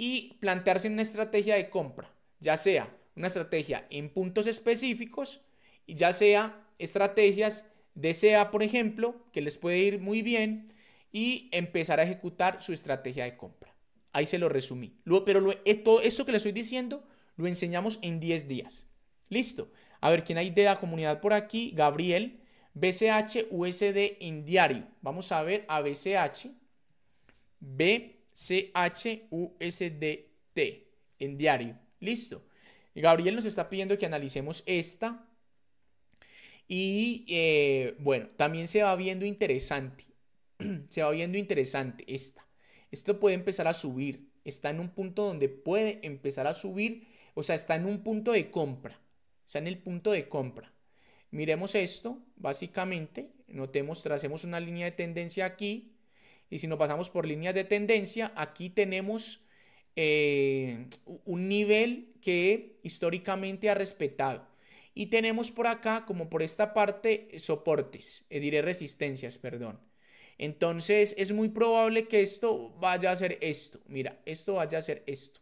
y plantearse una estrategia de compra, ya sea una estrategia en puntos específicos, y ya sea estrategias Desea, por ejemplo, que les puede ir muy bien y empezar a ejecutar su estrategia de compra. Ahí se lo resumí. pero eh, todo esto que les estoy diciendo lo enseñamos en 10 días. Listo. A ver, ¿quién hay de la comunidad por aquí? Gabriel. BCH USD en diario. Vamos a ver a BCH. BCH en diario. Listo. Gabriel nos está pidiendo que analicemos esta. Y eh, bueno, también se va viendo interesante. se va viendo interesante esta. Esto puede empezar a subir. Está en un punto donde puede empezar a subir. O sea, está en un punto de compra. Está en el punto de compra. Miremos esto, básicamente. Notemos, tracemos una línea de tendencia aquí. Y si nos pasamos por líneas de tendencia, aquí tenemos eh, un nivel que históricamente ha respetado. Y tenemos por acá, como por esta parte, soportes, eh, diré resistencias, perdón. Entonces es muy probable que esto vaya a ser esto. Mira, esto vaya a ser esto.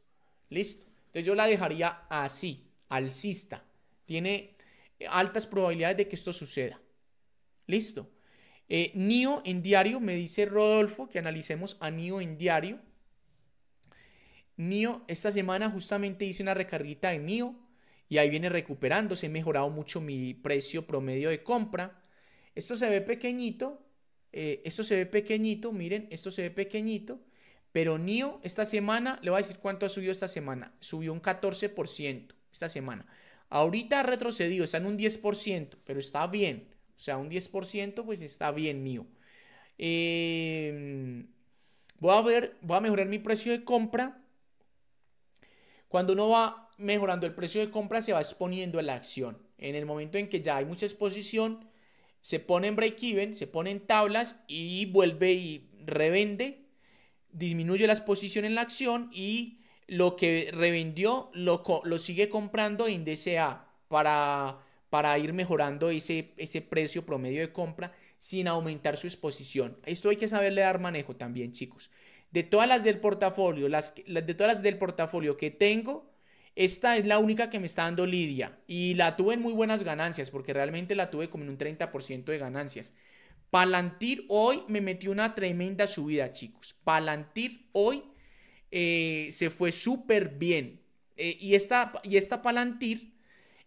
Listo. Entonces yo la dejaría así, alcista. Tiene eh, altas probabilidades de que esto suceda. Listo. Eh, NIO en diario, me dice Rodolfo que analicemos a NIO en diario. NIO, esta semana justamente hice una recarguita de NIO y ahí viene recuperándose. He mejorado mucho mi precio promedio de compra. Esto se ve pequeñito, eh, esto se ve pequeñito, miren, esto se ve pequeñito. Pero NIO esta semana, le voy a decir cuánto ha subido esta semana. Subió un 14% esta semana. Ahorita ha retrocedido, está en un 10%, pero está bien. O sea, un 10% pues está bien NIO. Em, voy a ver, voy a mejorar mi precio de compra. Cuando uno va mejorando el precio de compra, se va exponiendo a la acción. En el momento en que ya hay mucha exposición, se pone en break-even, se pone en tablas y vuelve y revende, disminuye la exposición en la acción y lo que revendió lo, lo sigue comprando en DCA para, para ir mejorando ese, ese precio promedio de compra sin aumentar su exposición. Esto hay que saberle dar manejo también, chicos. De todas las del portafolio, las, de todas las del portafolio que tengo, esta es la única que me está dando Lidia y la tuve en muy buenas ganancias porque realmente la tuve como en un 30% de ganancias. Palantir hoy me metió una tremenda subida, chicos. Palantir hoy eh, se fue súper bien. Eh, y, esta, y esta Palantir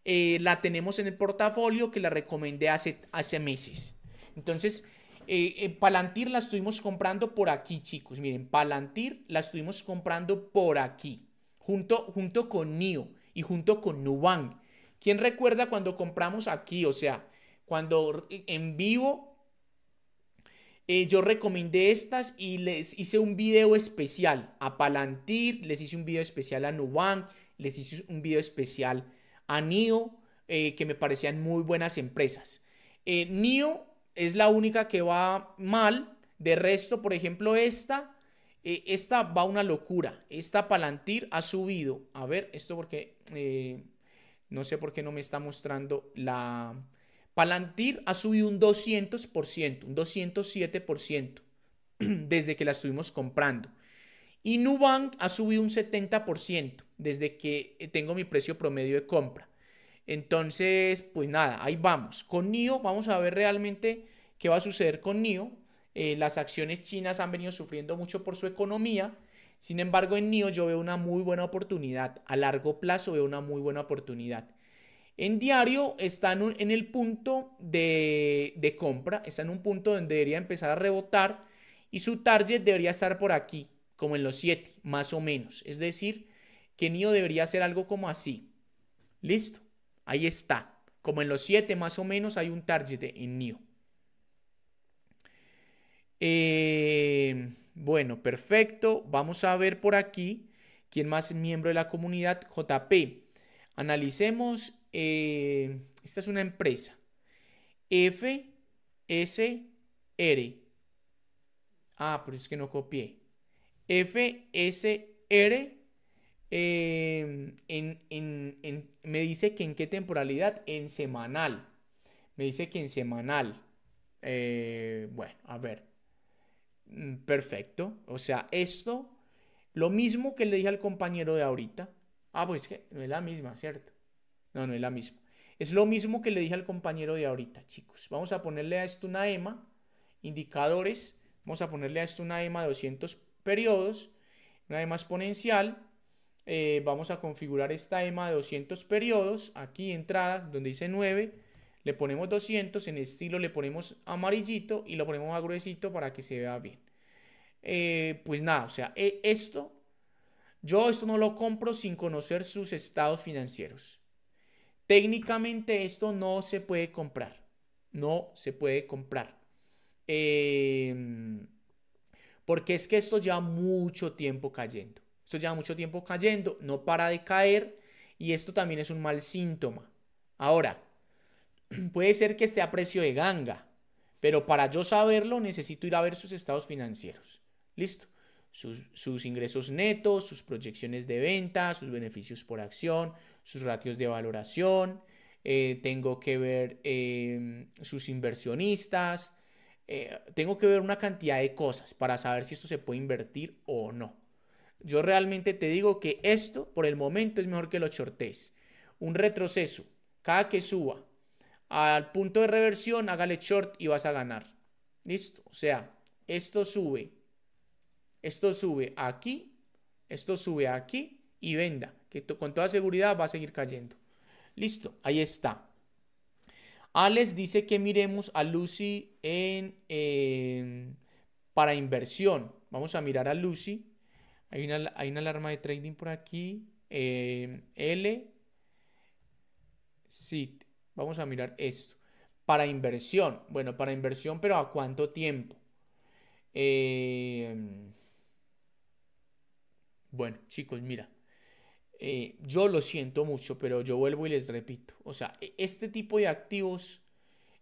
eh, la tenemos en el portafolio que la recomendé hace, hace meses. Entonces, Palantir la estuvimos comprando por aquí, chicos. Miren, Palantir la estuvimos comprando por aquí junto, con NIO y junto con Nubank. ¿Quién recuerda cuando compramos aquí? O sea, cuando en vivo eh, yo recomendé estas y les hice un video especial a Palantir, les hice un video especial a Nubank, les hice un video especial a NIO, eh, que me parecían muy buenas empresas. Eh, NIO es la única que va mal, de resto, por ejemplo, esta eh, esta va una locura. Esta Palantir ha subido. A ver, esto porque eh, no sé por qué no me está mostrando la... Palantir ha subido un 200%, un 207% desde que la estuvimos comprando. Y Nubank ha subido un 70% desde que eh, tengo mi precio promedio de compra. Entonces, pues nada, ahí vamos. Con NIO vamos a ver realmente qué va a suceder con NIO. Eh, las acciones chinas han venido sufriendo mucho por su economía. Sin embargo, en NIO yo veo una muy buena oportunidad. A largo plazo veo una muy buena oportunidad. En diario está en, el punto de, compra, está en un punto donde debería empezar a rebotar y su target debería estar por aquí, como en los 7, más o menos. Es decir, que NIO debería hacer algo como así. Listo, ahí está. Como en los 7 más o menos hay un target en NIO. Em, bueno, perfecto. Vamos a ver por aquí quién más es miembro de la comunidad. JP. Analicemos. Em, esta es una empresa. FSR. Ah, pero es que no copié. FSR. Em, en, me dice que en qué temporalidad, en semanal. Me dice que en semanal. Eh, bueno, a ver. Mm, perfecto. O sea, esto, lo mismo que le dije al compañero de ahorita. Ah, pues que no es la misma, ¿cierto? No, no es la misma. Es lo mismo que le dije al compañero de ahorita, chicos. Vamos a ponerle a esto una EMA, indicadores. Vamos a ponerle a esto una EMA de 200 periodos, una EMA exponencial. Eh, vamos a configurar esta EMA de 200 periodos. Aquí entrada, donde dice 9 le ponemos 200, en este estilo le ponemos amarillito y lo ponemos más gruesito para que se vea bien. Eh, pues nada, o sea, e, esto, yo esto no lo compro sin conocer sus estados financieros. Técnicamente esto no se puede comprar, no se puede comprar. Em, porque es que esto ya mucho tiempo cayendo. Esto lleva mucho tiempo cayendo, no para de caer y esto también es un mal síntoma. Ahora, puede ser que esté a precio de ganga, pero para yo saberlo necesito ir a ver sus estados financieros. Listo. Sus, ingresos netos, sus proyecciones de venta, sus beneficios por acción, sus ratios de valoración. Eh, tengo que ver em, sus inversionistas. Eh, tengo que ver una cantidad de cosas para saber si esto se puede invertir o no. Yo realmente te digo que esto por el momento es mejor que lo shortes. Un retroceso, cada que suba, al punto de reversión, hágale short y vas a ganar. Listo. O sea, esto sube. Esto sube aquí. Esto sube aquí y venda. Que con toda seguridad va a seguir cayendo. Listo. Ahí está. Alex dice que miremos a Lucy en, para inversión. Vamos a mirar a Lucy. Hay una, hay una alarma de trading por aquí. Eh, L. SIT. Vamos a mirar esto. Para inversión. Bueno, para inversión, pero ¿a cuánto tiempo? Em, bueno, chicos, mira. Eh, yo lo siento mucho, pero yo vuelvo y les repito. O sea, e, este tipo de activos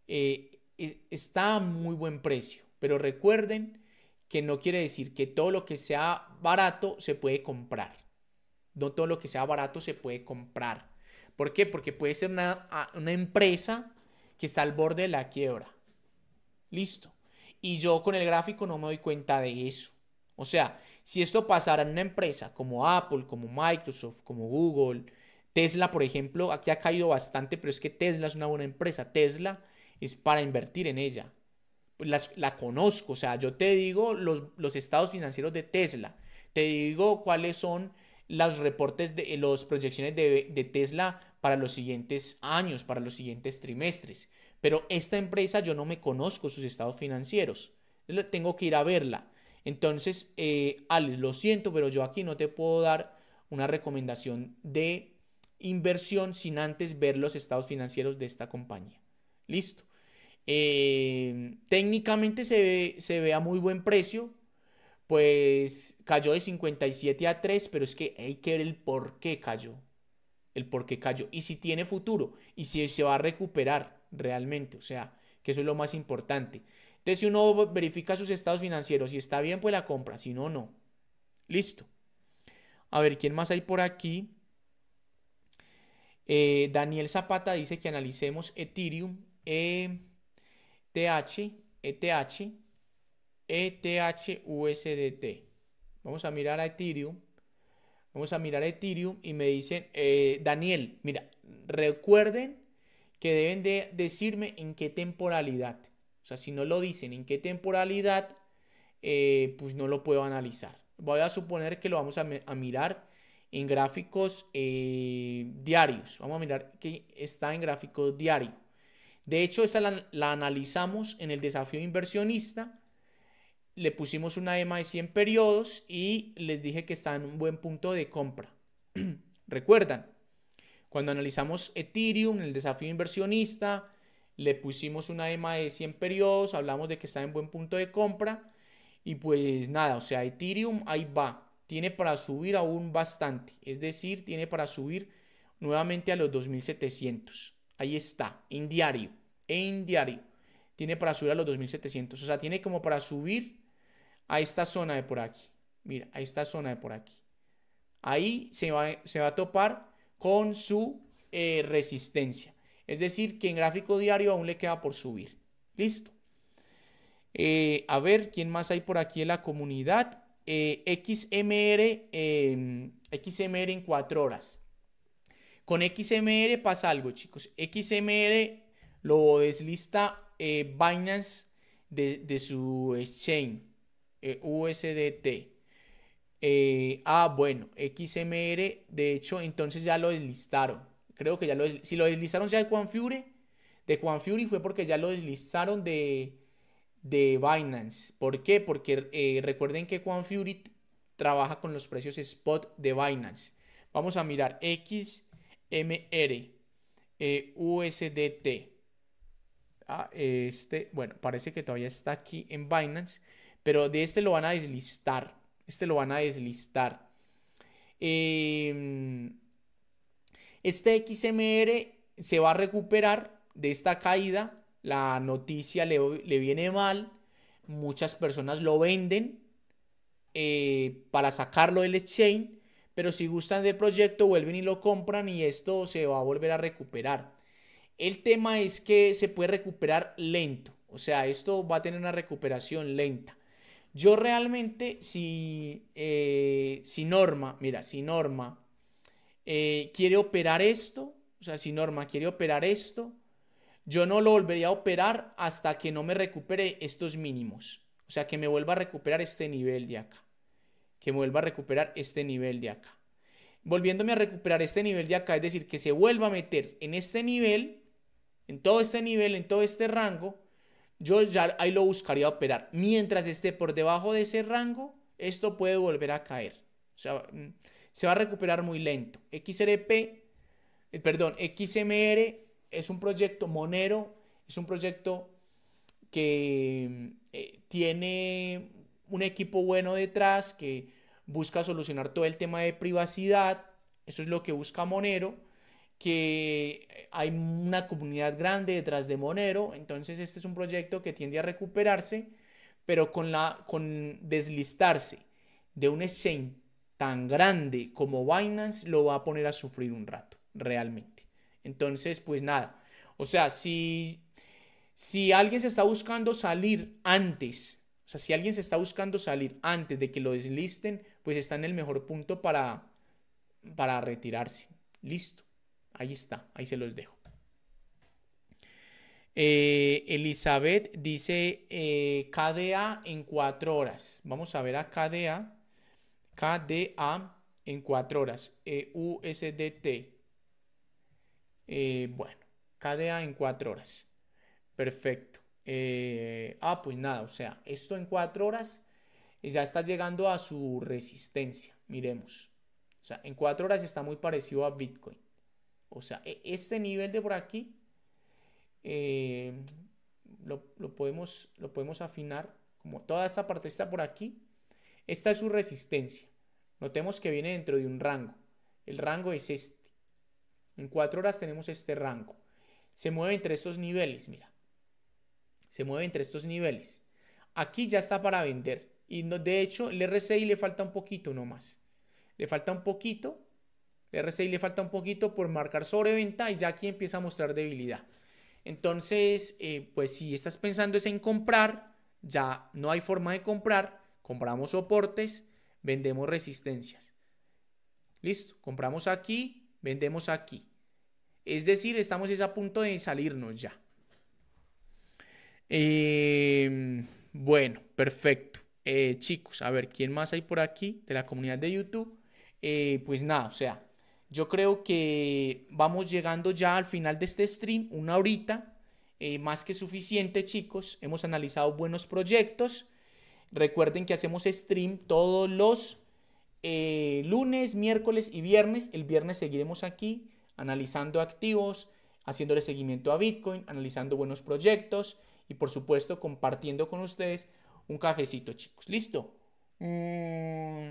eh, e, está a muy buen precio. Pero recuerden que no quiere decir que todo lo que sea barato se puede comprar. No todo lo que sea barato se puede comprar. ¿Por qué? Porque puede ser una, empresa que está al borde de la quiebra. Listo. Y yo con el gráfico no me doy cuenta de eso. O sea, si esto pasara en una empresa como Apple, como Microsoft, como Google, Tesla, por ejemplo, aquí ha caído bastante, pero es que Tesla es una buena empresa. Tesla es para invertir en ella. Pues las, la conozco, o sea, yo te digo los, los estados financieros de Tesla, te digo cuáles son los reportes de las proyecciones de, Tesla para los siguientes años, para los siguientes trimestres. Pero esta empresa yo no me conozco sus estados financieros. Tengo que ir a verla. Entonces, eh, Alex, lo siento, pero yo aquí no te puedo dar una recomendación de inversión sin antes ver los estados financieros de esta compañía. Listo. Eh, técnicamente se se ve a muy buen precio pues cayó de 57 a 3, pero es que hay que ver el por qué cayó. El por qué cayó. Y si tiene futuro. Y si se va a recuperar realmente. O sea, que eso es lo más importante. Entonces, si uno verifica sus estados financieros, si está bien, pues la compra. Si no, no. Listo. A ver, ¿quién más hay por aquí? Eh, Daniel Zapata dice que analicemos Ethereum, ETH, ETH USDT. E vamos a mirar a Ethereum. Vamos a mirar a Ethereum y me dicen, eh, Daniel, mira, recuerden que deben de decirme en qué temporalidad. O sea, si no lo dicen en qué temporalidad, eh, pues no lo puedo analizar. Voy a suponer que lo vamos a, mirar en gráficos eh, diarios. Vamos a mirar que está en gráficos diario. De hecho, esta la analizamos en el desafío inversionista le pusimos una EMA de 100 periodos y les dije que está en un buen punto de compra. Recuerdan, cuando analizamos Ethereum, el desafío inversionista, le pusimos una EMA de 100 periodos, hablamos de que está en buen punto de compra y pues nada, o sea, Ethereum ahí va, tiene para subir aún bastante, es decir, tiene para subir nuevamente a los 2700. Ahí está, en diario, en diario. Tiene para subir a los 2700, o sea, tiene como para subir a esta zona de por aquí. Mira, a esta zona de por aquí. Ahí se va, se va a topar con su eh, resistencia. Es decir, que en gráfico diario aún le queda por subir. Listo. Eh, a ver, ¿quién más hay por aquí en la comunidad? Eh, XMR, em, XMR en 4 horas. Con XMR pasa algo, chicos. XMR lo deslista Binance de, de su exchange. Eh, USDT. Eh, ah, bueno, XMR, de hecho, entonces ya lo deslistaron. Creo que ya lo Si lo deslistaron ya de Fury. de Quanfury fue porque ya lo deslistaron de, de Binance. ¿Por qué? Porque eh, recuerden que Fury trabaja con los precios spot de Binance. Vamos a mirar XMR, USDT. Ah, este, bueno, parece que todavía está aquí en Binance. Pero de este lo van a deslistar. Este lo van a deslistar. Em, este XMR se va a recuperar de esta caída. La noticia le, viene mal. Muchas personas lo venden eh, para sacarlo del exchange. Pero si gustan del proyecto, vuelven y lo compran y esto se va a volver a recuperar. El tema es que se puede recuperar lento. O sea, esto va a tener una recuperación lenta. Yo realmente, si, eh, si Norma, mira, si Norma eh, quiere operar esto, o sea, si Norma quiere operar esto, yo no lo volvería a operar hasta que no me recupere estos mínimos. O sea, que me vuelva a recuperar este nivel de acá. Que me vuelva a recuperar este nivel de acá. Volviéndome a recuperar este nivel de acá, es decir, que se vuelva a meter en este nivel, en todo este nivel, en todo este rango, yo ya ahí lo buscaría operar. Mientras esté por debajo de ese rango, esto puede volver a caer. O sea, mm, se va a recuperar muy lento. XRP, eh, perdón, XMR es un proyecto monero, es un proyecto que mm, eh, tiene un equipo bueno detrás que busca solucionar todo el tema de privacidad. Eso es lo que busca Monero que hay una comunidad grande detrás de Monero, entonces este es un proyecto que tiende a recuperarse, pero con, la, con deslistarse de un exchange tan grande como Binance lo va a poner a sufrir un rato, realmente. Entonces, pues nada, o sea, si, si alguien se está buscando salir antes, o sea, si alguien se está buscando salir antes de que lo deslisten, pues está en el mejor punto para, para retirarse. Listo. Ahí está, ahí se los dejo. Eh, Elizabeth dice eh, KDA en cuatro horas. Vamos a ver a KDA. KDA en cuatro horas. Eh, USDT. bueno, KDA en cuatro horas. Perfecto. ah, pues nada, o sea, esto en cuatro horas ya está llegando a su resistencia. Miremos. O sea, en cuatro horas está muy parecido a Bitcoin. O sea, e, este nivel de por aquí eh, lo, podemos, lo podemos afinar, como toda esta parte está por aquí. Esta es su resistencia. Notemos que viene dentro de un rango. El rango es este. En cuatro horas tenemos este rango. Se mueve entre estos niveles, mira. Se mueve entre estos niveles. Aquí ya está para vender. Y de hecho, el RSI le falta un poquito nomás. Le falta un poquito RSI le falta un poquito por marcar sobreventa y ya aquí empieza a mostrar debilidad. Entonces, eh, pues si estás pensando es en comprar, ya no hay forma de comprar, compramos soportes, vendemos resistencias. Listo, compramos aquí, vendemos aquí. Es decir, estamos a punto de salirnos ya. Em, bueno, perfecto. Eh, chicos, a ver, ¿quién más hay por aquí de la comunidad de YouTube? Eh, pues nada, o sea, yo creo que vamos llegando ya al final de este stream, una horita, eh, más que suficiente chicos. Hemos analizado buenos proyectos. Recuerden que hacemos stream todos los eh, lunes, miércoles y viernes. El viernes seguiremos aquí analizando activos, haciéndole seguimiento a Bitcoin, analizando buenos proyectos y por supuesto compartiendo con ustedes un cafecito chicos. ¿Listo? Mm.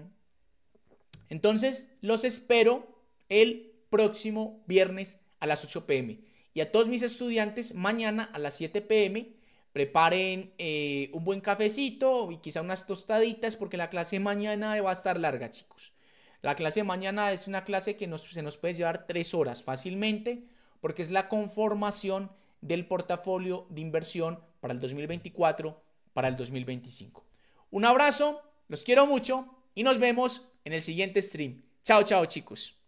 Entonces los espero el próximo viernes a las 8 pm. Y a todos mis estudiantes, mañana a las 7 pm, preparen eh, un buen cafecito y quizá unas tostaditas porque la clase de mañana va a estar larga, chicos. La clase de mañana es una clase que se nos puede llevar tres horas fácilmente porque es la conformación del portafolio de inversión para el 2024, para el 2025. Un abrazo, los quiero mucho y nos vemos en el siguiente stream. Chao, chao chicos.